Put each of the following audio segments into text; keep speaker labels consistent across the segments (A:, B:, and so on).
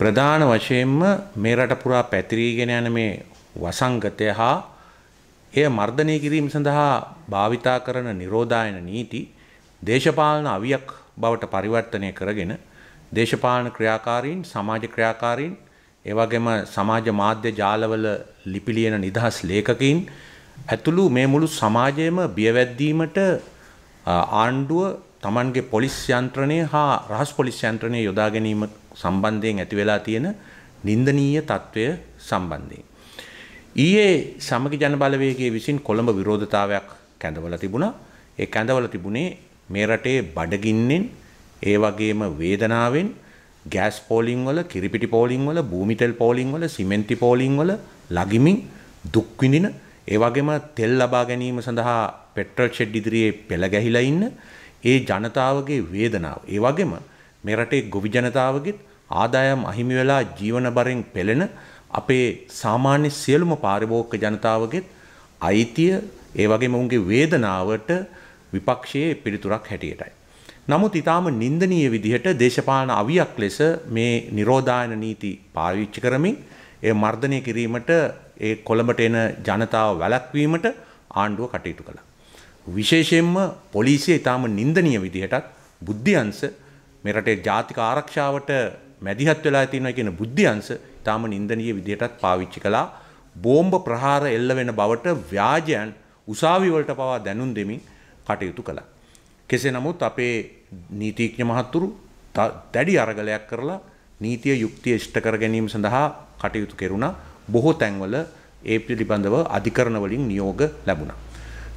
A: ප්‍රධාන වශයෙන්ම මේ රට පුරා පැතිරීගෙන යන මේ වසංගතය හා එය මර්ධනය කිරීම සඳහා භාවිතා කරන නිරෝධායන නීති දේශපාලන අවියක් බවට පරිවර්තනය කරගෙන දේශපාලන ක්‍රියාකාරීන් සමාජ ක්‍රියාකාරීන් ඒවගේම සමාජ මාධ්‍ය ජාලවල ලිපිලියන නිදහස් ලේකකින් ඇතුළු මේ මුළු සමාජයම බියවැද්දීමට ආණ්ඩුව තමන්ගේ පොලිස් යන්ත්‍රණය හා රහස් පොලිස් යන්ත්‍රණය යොදා ගැනීම සම්බන්ධයෙන් ඇති වෙලා තියෙන නින්දනීය తত্ত্বය සම්බන්ධයෙන්. ඊයේ සමගි ජනබලවේගයේ විසින් කොළඹ විරෝධතාවයක් කැඳවලා තිබුණා. ඒ කැඳවලා තිබුණේ මේ රටේ බඩගින්නෙන් ඒ වගේම වේදනාවෙන් ගෑස් පෝලිං වල කිරිපිටි පෝලිං වල භූමි තෙල් පෝලිං වල සිමෙන්ති පෝලිං වල ලගිමින් දුක් විඳින ඒ වගේම තෙල් ලබා ගැනීම සඳහා පෙට්‍රල් ෂෙඩ් ඉදිරියේ පෙළ ගැහිලා ඉන්න ඒ ජනතාවගේ වේදනාව ඒ වගේම මේ රටේ ගොවි ජනතාවගෙත් ආදායම් අහිමි වෙලා ජීවන බරෙන් පෙළෙන අපේ සාමාන්‍ය සියලුම පාරිභෝගික ජනතාවගෙත් අයිතිය ඒ වගේම උන්ගේ වේදනාවට විපක්ෂයේ පිළිතුරක් හැටියටයි. නමුත් ඊටාම නිନ୍ଦනීය විදිහට දේශපාලන අවියක් ලෙස මේ නිරෝධායන නීති පාවිච්චි කරමින් ඒ මර්ධනය කිරීමට ඒ කොළඹට එන ජනතාව වැළැක්වීමට ආණ්ඩුව කටයුතු කළා. විශේෂයෙන්ම පොලිසිය ඊටාම නිନ୍ଦනීය විදිහටත් බුද්ධියංශ මේ රටේ ජාතික ආරක්ෂාවට මැදිහත් වෙලා තියෙනවා කියන බුද්ධියංශ තාම නින්දනීය විදියටත් පාවිච්චි කළා. බෝම්බ ප්‍රහාර එල්ල වෙන බවට ව්‍යාජයන් උසාවි වලට පවා දැනුම් දෙමින් කටයුතු කළා. කෙසේ නමුත් අපේ නීතිඥ මහතුරු දැඩි අරගලයක් කරලා නීතිය යුක්තිය ඉෂ්ට කර ගැනීම සඳහා කටයුතු කෙරුණා. බොහෝ තැන්වල ඒ පිළිබඳව අධිකරණ වලින් නියෝග ලැබුණා.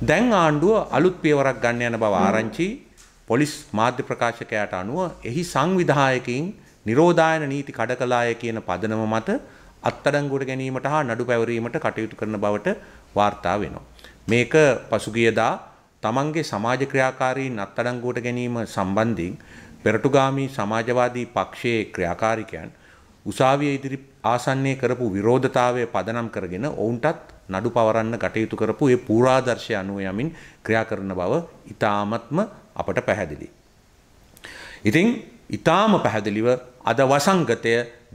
A: දැන් ආණ්ඩුව අලුත් පියවරක් ගන්න යන බව ආරංචි පොලිස් මාධ්‍ය ප්‍රකාශකයාට අනුව එහි සංවිධායකින් නිරෝධායන නීති කඩකලාය කියන පදනම මත අත්අඩංගුවට ගැනීමට හා නඩු පැවරීමට කටයුතු කරන බවට වාර්තා වෙනවා. මේක පසුගියදා තමන්ගේ සමාජ ක්‍රියාකාරීන් අත්අඩංගුවට ගැනීම සම්බන්ධයෙන් පෙරටුගාමී සමාජවාදී පක්ෂයේ ක්‍රියාකාරිකයන් උසාවිය ඉදිරි ආසන්නයේ කරපු විරෝධතාවය පදනම් කරගෙන ඔවුන්ටත් නඩු පවරන්න කටයුතු කරපු ඒ පූරාදර්ශය අනුව යමින් ක්‍රියා කරන බව ඊ타මත්ම අපට පැහැදිලි. ඉතින් ඉතාම පැහැදිලිව අද වසංගතය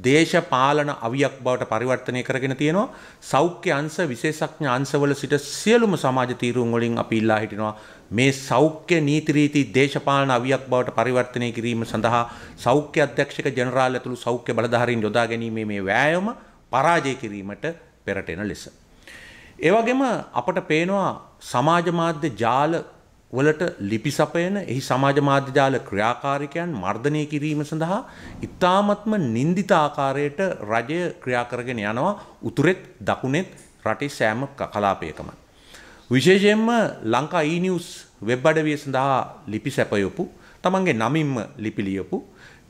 A: දේශපාලන අවියක් බවට පරිවර්තනය කරගෙන තියෙනවා සෞඛ්‍ය අංශ විශේෂඥ අංශවල සිට සියලුම සමාජ තීරුම් වලින් අපි ඉල්ලා හිටිනවා මේ සෞඛ්‍ය නීති රීති දේශපාලන අවියක් බවට පරිවර්තනය කිරීම සඳහා සෞඛ්‍ය අධ්‍යක්ෂක ජනරාල් ඇතුළු සෞඛ්‍ය බලධාරීන් යොදා ගැනීමේ මේ වෑයම පරාජය කිරීමට පෙරටෙන ලෙස ඒ වගේම අපට පේනවා සමාජ මාධ්‍ය ජාල වලට ලිපි සපයන එහි සමාජ මාධ්‍ය ජාල ක්‍රියාකාරිකයන් මර්ධනය කිරීම සඳහා ඉතාමත්ම නින්දිත ආකාරයට රජය ක්‍රියාකරගෙන යනවා උතුරෙත් දකුණෙත් රටේ සෑම කලාපයකම. විශේෂයෙන්ම ලංකා ඊනිවස් වෙබ් අඩවිය සඳහා ලිපි සැපයොපු තමන්ගේ නමින්ම ලිපිලියපු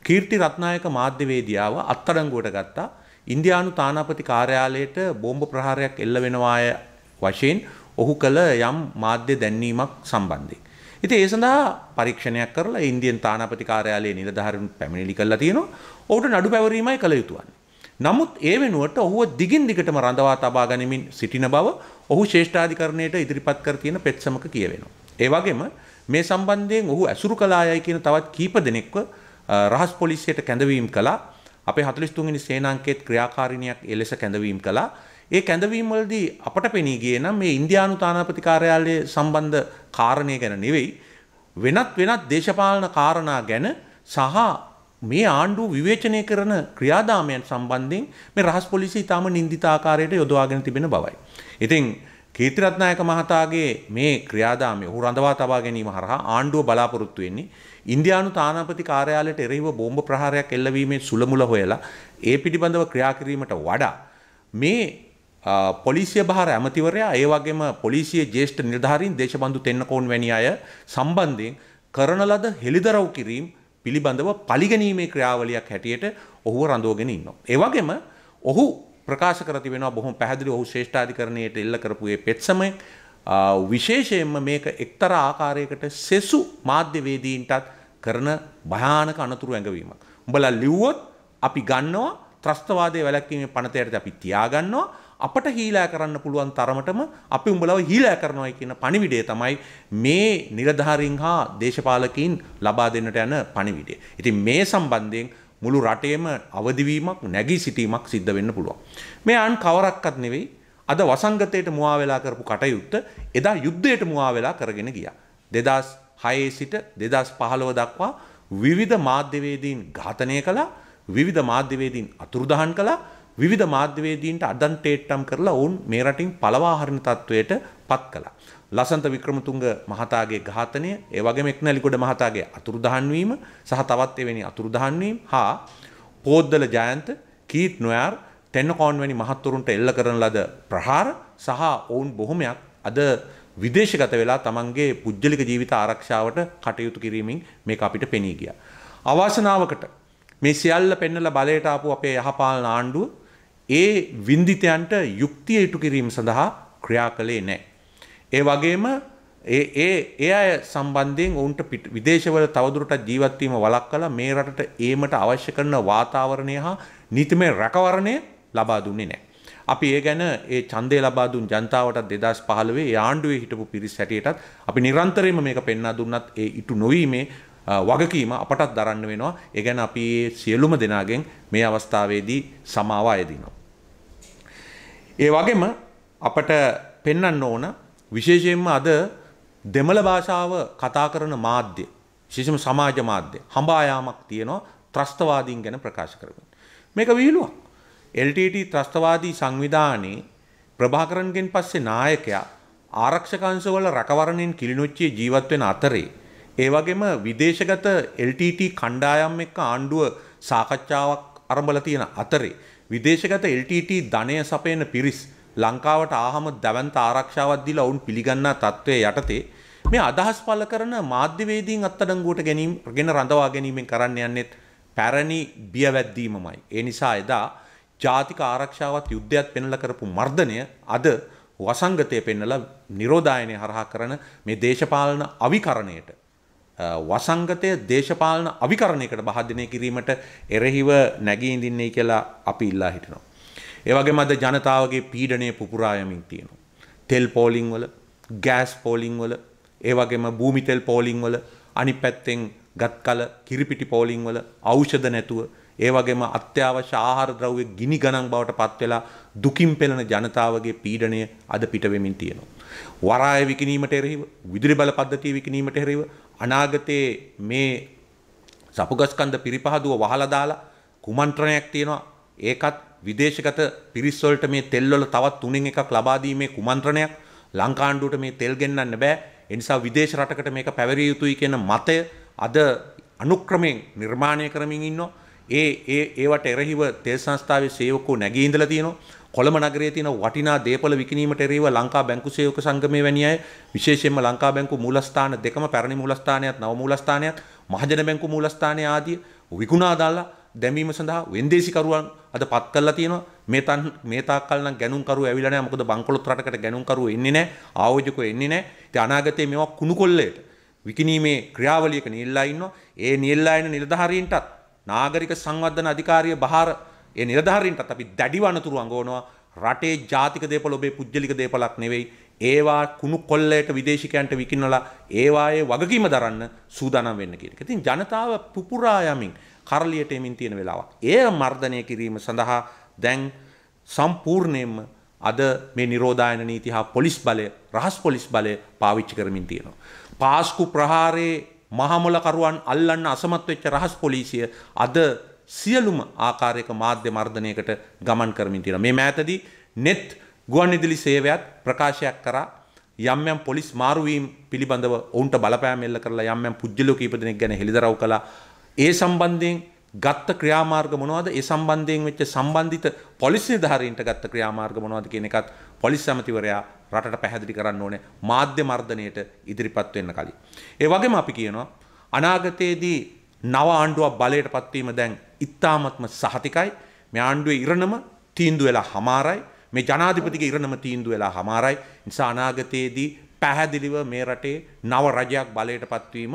A: කීර්ති රත්නායක මාධ්‍යවේදියාව අත්අඩංගුවට ගත්තා ඉන්දියානු තානාපති කාර්යාලයට බෝම්බ ප්‍රහාරයක් එල්ල වෙනවාය වශයෙන් ඔහු කළ යම් මාධ්‍ය දැන්වීමක් සම්බන්ධයෙන්. ඉතින් ඒ සඳහා පරීක්ෂණයක් කරලා ඉන්දියන් තානාපති කාර්යාලයේ නිලධාරීන් පැමිණිලි කළා තියෙනවා. ඔහුට නඩු පැවරීමයි කළ යුතුවන්නේ. නමුත් ඒ වෙනුවට ඔහුව දිගින් දිගටම රඳවා තබා ගනිමින් සිටින බව ඔහු ශේෂ්ඨාධිකරණයට ඉදිරිපත් කර තියෙන පෙත්සමක කියවෙනවා. ඒ වගේම මේ සම්බන්ධයෙන් ඔහු ඇසුරු කළායයි කියන තවත් කීප දෙනෙක්ව රහස් පොලිසියට කැඳවීම් කළා. අපේ 43 වෙනි සේනාංකයේත් ක්‍රියාකාරිනියක් ඒ ලෙස කැඳවීම් කළා. ඒ කැඳවීම්වලදී අපට පෙනී ගියේ නම් මේ ඉන්දියානු තානාපති කාර්යාලයේ සම්බන්ධ කාරණය ගැන නෙවෙයි වෙනත් වෙනත් දේශපාලන කාරණා ගැන සහ මේ ආණ්ඩුව විවේචනය කරන ක්‍රියාදාමයන් සම්බන්ධයෙන් මේ රහස් පොලිසිය ඊටම නින්දිතාකාරයට යොදවාගෙන තිබෙන බවයි. ඉතින් කීර්තිරත්නායක මහතාගේ මේ ක්‍රියාදාමය ඔහු රඳවා තබා ගැනීම හරහා ආණ්ඩුව බලාපොරොත්තු වෙන්නේ ඉන්දියානු තානාපති කාර්යාලයට එරෙහිව බෝම්බ ප්‍රහාරයක් එල්ලවීමේ සුළමුල හොයලා ඒ පිටිබඳව ක්‍රියා කිරීමට වඩා මේ පොලිසිය භාර ඇමතිවරයා ඒ වගේම පොලිසිය ජේෂ්ඨ නිර්ධාරීන් දේශබන්දු තෙන්නකෝන් වැනි අය සම්බන්ධයෙන් කරන ලද හෙළිදරව් කිරීම පිළිබඳව පලිගැනීමේ ක්‍රියාවලියක් හැටියට ඔහුව රඳෝගෙන ඉන්නවා. ඒ වගේම ඔහු ප්‍රකාශ කර තිබෙනවා බොහොම පැහැදිලි ඔහු ශ්‍රේෂ්ඨාධිකරණයට එල්ල කරපු ඒ පෙත්සමය විශේෂයෙන්ම මේක එක්තරා ආකාරයකට සෙසු මාධ්‍යවේදීන්ටත් කරන භයානක අනතුරු ඇඟවීමක්. උඹලා ලිව්වොත් අපි ගන්නවා ත්‍රස්තවාදයේ වැළැක්වීමේ පනතයට අපි තියාගන්නවා අපට හීලෑ කරන්න පුළුවන් තරමටම අපි උඹලව හීලෑ කරනවා කියන පණිවිඩය තමයි මේ නිලධාරීන් හා දේශපාලකීන් ලබා දෙන්නට යන පණිවිඩය. ඉතින් මේ සම්බන්ධයෙන් මුළු රටේම අවදිවීමක් නැගී සිටීමක් සිද්ධ වෙන්න පුළුවන්. මේ අන් කවරක්වත් නෙවෙයි අද වසංගතයට මුවා වෙලා කරපු කටයුත්ත එදා යුද්ධයට මුවා වෙලා කරගෙන ගියා. 2006 සිට 2015 දක්වා විවිධ මාධ්‍යවේදීන් ඝාතනය කළා, විවිධ මාධ්‍යවේදීන් අතුරුදහන් කළා. විවිධ මාධ්‍යවේදීන්ට අදන්ටේට්ටම් කරලා ඔවුන් මේ රටින් පළවාහරණ තත්ත්වයට පත් කළා. ලසන්ත වික්‍රමතුංග මහතාගේ ඝාතනය, ඒ වගේම එක්නැලිගොඩ මහතාගේ අතුරුදහන් වීම සහ තවත් එවැනි අතුරුදහන් වීම හා පෝද්දල ජයන්ත, කීට් නොයාර්, ටෙන්නකෝන් වැනි මහත්වරුන්ට එල්ල කරන ලද ප්‍රහාර සහ ඔවුන් බොහොමයක් අද විදේශගත වෙලා තමන්ගේ පුද්ගලික ජීවිත ආරක්ෂාවට කටයුතු කිරීමෙන් මේක අපිට පෙනී ගියා. අවාසනාවකට මේ සියල්ල පෙන්නලා බලයට ආපු අපේ යහපාලන ආණ්ඩුව ඒ වින්දිතයන්ට යුක්තිය ඉටු කිරීම සඳහා ක්‍රියා කළේ නෑ. ඒ වගේම ඒ ඒ අය සම්බන්ධයෙන් ඔවුන්ට විදේශවල තවදුරටත් ජීවත්වීම වලක් කළ මේ රටට ඒමට අවශ්‍ය කරන වාතාවරණය හා නීතිමය රැකවරණය ලබා දුන්නේ නෑ. අපි ඒ ගැන ඒ ඡන්දය ලබා දුන් ජනතාවට දෙදස් පහළවේ ආණ්ඩුවේ හිටපු පිරිස් හැටියටත් අපි නිරන්තරයෙන්ම මේක පෙන්වා දුන්නත් ඒ ඉටු නොවීමේ වගකීම අපටත් දරන්න වෙනවා. ඒ ගැන අපි සියලුම දෙනාගෙන් මේ අවස්ථාවේදී සමාව අයදිනවා. ඒ වගේම අපට පෙන්වන්න ඕන විශේෂයෙන්ම අද දෙමළ භාෂාව කතා කරන මාධ්‍ය විශේෂම සමාජ මාධ්‍ය හඹායාමක් තියෙනවා ත්‍රස්තවාදීන් ගැන ප්‍රකාශ කරමින්. මේක විහිළුවක්. LTT ත්‍රස්තවාදී සංවිධානයේ ප්‍රභාකරන්ගෙන් පස්සේ නායකයා ආරක්ෂක අංශවල රකවරණයෙන් කිලිනොච්චියේ ජීවත් වෙන අතරේ ඒ වගේම විදේශගත LTT කණ්ඩායම් එක්ක ආණ්ඩුව සාකච්ඡාවක් අරඹලා තියෙන අතරේ විදේශගත LTT ධනය සපයන පිරිස් ලංකාවට ආහම දැවන්ත ආරක්ෂාවක් දීලා ඔවුන් පිළිගන්නා තත්ත්වයේ යටතේ මේ අදහස් පළ කරන මාධ්‍යවේදීන් අත්අඩංගුවට ගැනීම ගෙන රඳවා ගැනීමෙන් කරන්න යන්නෙත් පැරණි බියවැද්දීමමයි. ඒ නිසා එදා ජාතික ආරක්ෂාවත් යුද්ධයත් පෙන්ල කරපු මර්ධනය අද වසංගතය පෙන්නලා නිරෝධායනය හරහා කරන මේ දේශපාලන අවිකරණයට වසංගතය දේශපාලන අවිකරණයකට බහධනය කිරීමට එරෙහිව නැගී ඉඳින්නේ කියලා අපි ඉල්ලා හිටනවා. ඒවගේ මද ජනතාවගේ පීඩනය පුපුරායමින් තියෙනවා. තෙල් පෝලිං වල ගෑස් පෝලිං වල ඒවගේම භූමිතෙල් පෝලිං වල අනි පැත්තෙන් ගත් කල කිරිපිටි පෝලිං වල අෞෂධ නැතුව ඒවගේම අත්‍යවශ්‍ය ආහාර ද්‍රව්‍ය ගිනි ගණන් බවට පත්වෙලා දුකින් පෙළෙන ජනතාවගේ පීඩනය අද පිටවෙමින් තියෙනවා. වරාය විකිනීමට එරෙහිව විදුලි බල පද්ධතිය විකිනීමට එරෙහිව අනාගතයේ මේ සපුගස්කන්ධ පිරිපහදුව වහලා දාලා කුමන්ත්‍රණයක් තියෙනවා ඒකත් විදේශගත පිරිස් වලට මේ තෙල් වල තවත් තුනෙන් එකක් ලබා දීමේ කුමන්ත්‍රණයක් ලංකාණ්ඩුවට මේ තෙල් ගෙන්නන්න බෑ ඒ නිසා විදේශ රටකට මේක පැවරිය යුතුයි කියන මතය අද අනුක්‍රමයෙන් නිර්මාණය කරමින් ඉන්නවා ඒ ඒ ඒවට එරෙහිව තෙල් සංස්ථාවේ සේවකෝ නැගී ඉඳලා තියෙනවා කොළඹ නගරයේ තියෙන වටිනා දේපල විකිණීමට එරෙහිව ලංකා බැංකු සේවක සංගමය වැනි අය විශේෂයෙන්ම ලංකා බැංකු මූලස්ථාන දෙකම පැරණි මූලස්ථානයත් නව මූලස්ථානයත් මහජන බැංකු මූලස්ථානය ආදී විකුණා දාලා දැමීම සඳහා වෙන්දේසිකරුවන් අද පත් කරලා තියෙනවා මේ තන් මේ තාක්කල් නම් ගණුම්කරුවෝ ඇවිල්ලා නැහැ මොකද බංකොලොත් රටකට ගණුම්කරුවෝ එන්නේ නැහැ ආයෝජකෝ එන්නේ නැහැ ඉතින් අනාගතයේ මේවා කුණුකොල්ලයට විකිණීමේ ක්‍රියාවලියක නිල්ලා ඉන්නවා ඒ නිල්ලා ඉන්න නිලධාරීන්ටත් නාගරික සංවර්ධන අධිකාරිය බහාර ඒ නිලධාරීන්ටත් අපි දැඩිව අනතුරු අඟවනවා රටේ ජාතික දේපල ඔබේ පුද්ගලික දේපලක් නෙවෙයි ඒවා කුණු කොල්ලයට විදේශිකයන්ට විකින්නලා ඒවායේ වගකීම දරන්න සූදානම් වෙන්න කියන එක. ඉතින් ජනතාව පුපුරා යමින් කරලියට එමින් තියෙන වෙලාවක්. එය මර්ධනය කිරීම සඳහා දැන් සම්පූර්ණයෙන්ම අද මේ නිරෝධායන නීති හා පොලිස් බලය රහස් පොලිස් බලය පාවිච්චි කරමින් තියෙනවා. පාස්කු ප්‍රහාරයේ මහමොලකරුවන් අල්ලන්න අසමත් වෙච්ච රහස් පොලිසිය අද සියලුම ආකාරයක මාධ්‍ය මර්ධනයකට ගමන් කරමින් තියෙනවා. මේ මෑතදී net ගුවන්විදුලි සේවයත් ප්‍රකාශයක් කරා යම් යම් පොලිස් මාරුවීම් පිළිබඳව ඔවුන්ට බලපෑම් එල්ල කරලා යම් යම් පුජ්‍යලෝ කීප දෙනෙක් ගැන හෙළිදරව් කළා. ඒ සම්බන්ධයෙන් ගත්ත ක්‍රියාමාර්ග මොනවද? ඒ සම්බන්ධයෙන් වෙච්ච සම්බන්ධිත පොලිස් නිලධාරීන්ට ගත්ත ක්‍රියාමාර්ග මොනවද කියන එකත් පොලිස් සමිතිවරයා රටට පැහැදිලි කරන්න ඕනේ මාධ්‍ය මර්ධනයට ඉදිරිපත් වෙන්න කලින්. ඒ වගේම අපි කියනවා අනාගතයේදී නව ආණ්ඩුවක් බලයට පත්වීම දැන් ඉතාමත්ම සහතිකයි මේ ආණ්ඩුවේ ඉරණම තීන්දු වෙලා හමාරයි මේ ජනාධිපතිගේ ඉරණම තීන්දු වෙලා හමාරයි නිසා අනාගතයේදී පැහැදිලිව මේ රටේ නව රජයක් බලයට පත්වීම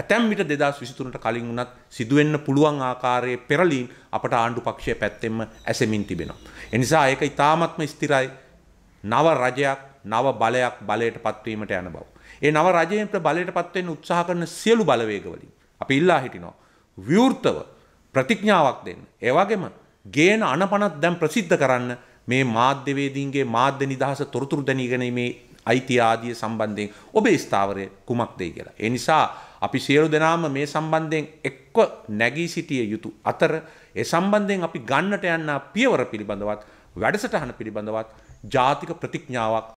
A: ඇතැම් විට දෙදස් විසිතුනට කලින් වුණත් සිදුවෙන්න පුළුවන් ආකාරයේ පෙරලීන් අපට ආණ්ඩු පක්ෂය පැත්තෙම ඇසමින් තිබෙනවා. එනිසා ඒක ඉතාමත්ම ස්තිරයි නව රජයක් නව බලයක් බලයට පත්වීමට යන බව. ඒ නව රජයට බලයට පත්වෙන් උත්සාහ කරන සියලු බලවේගවලින් අපි ඉල්ලා හිටිනවා. විවෘතව ප්‍රතිඥාවක් දෙන්න. ඒවගේම ගේන අනපනත් දැන් ප්‍රසිද්ධ කරන්න මේ මාධ්‍යවේදීන්ගේ මාධ්‍ය නිදහස තොරතුරු දැනීගැනීමේ අයිති ආදිය සම්බන්ධයෙන් ඔබේ ස්ථාවරය කුමක්දේ කියලා. ඒ නිසා අපි සියලු දෙනාම මේ සම්බන්ධයෙන් එක්ව නැගී සිටිය යුතු අතර ඒ සම්බන්ධයෙන් අපි ගන්නට යන්න පියවර පිළිබඳවත් වැඩසටහන පිළිබඳවත් ජාතික ප්‍රතිඥාවක්